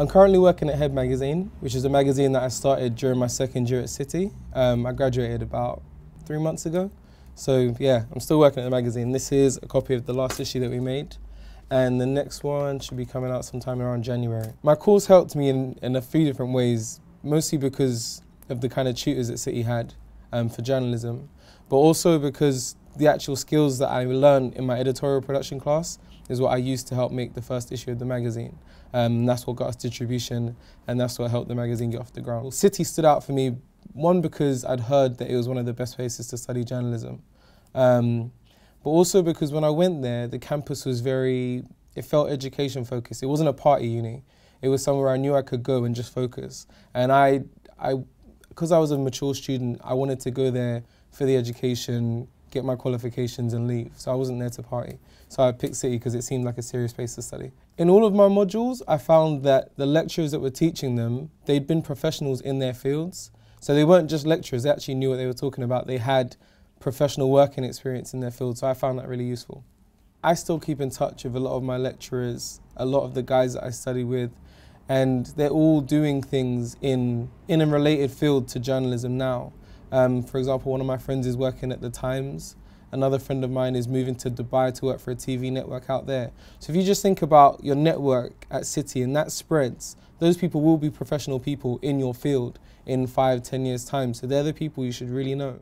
I'm currently working at Head Magazine, which is a magazine that I started during my second year at City. Um, I graduated about three months ago. So yeah, I'm still working at the magazine. This is a copy of the last issue that we made. And the next one should be coming out sometime around January. My course helped me in, in a few different ways, mostly because of the kind of tutors that City had um, for journalism, but also because the actual skills that I learned in my editorial production class is what I used to help make the first issue of the magazine. Um, that's what got us distribution, and that's what helped the magazine get off the ground. Well, City stood out for me, one, because I'd heard that it was one of the best places to study journalism, um, but also because when I went there, the campus was very, it felt education focused. It wasn't a party uni. It was somewhere I knew I could go and just focus. And I, I because I was a mature student, I wanted to go there for the education, get my qualifications and leave. So I wasn't there to party. So I picked City because it seemed like a serious place to study. In all of my modules, I found that the lecturers that were teaching them, they'd been professionals in their fields. So they weren't just lecturers, they actually knew what they were talking about. They had professional working experience in their field, so I found that really useful. I still keep in touch with a lot of my lecturers, a lot of the guys that I study with, and they're all doing things in in a related field to journalism now. Um, for example, one of my friends is working at the Times. Another friend of mine is moving to Dubai to work for a TV network out there. So if you just think about your network at City and that spreads, those people will be professional people in your field in five, ten years time. So they're the people you should really know.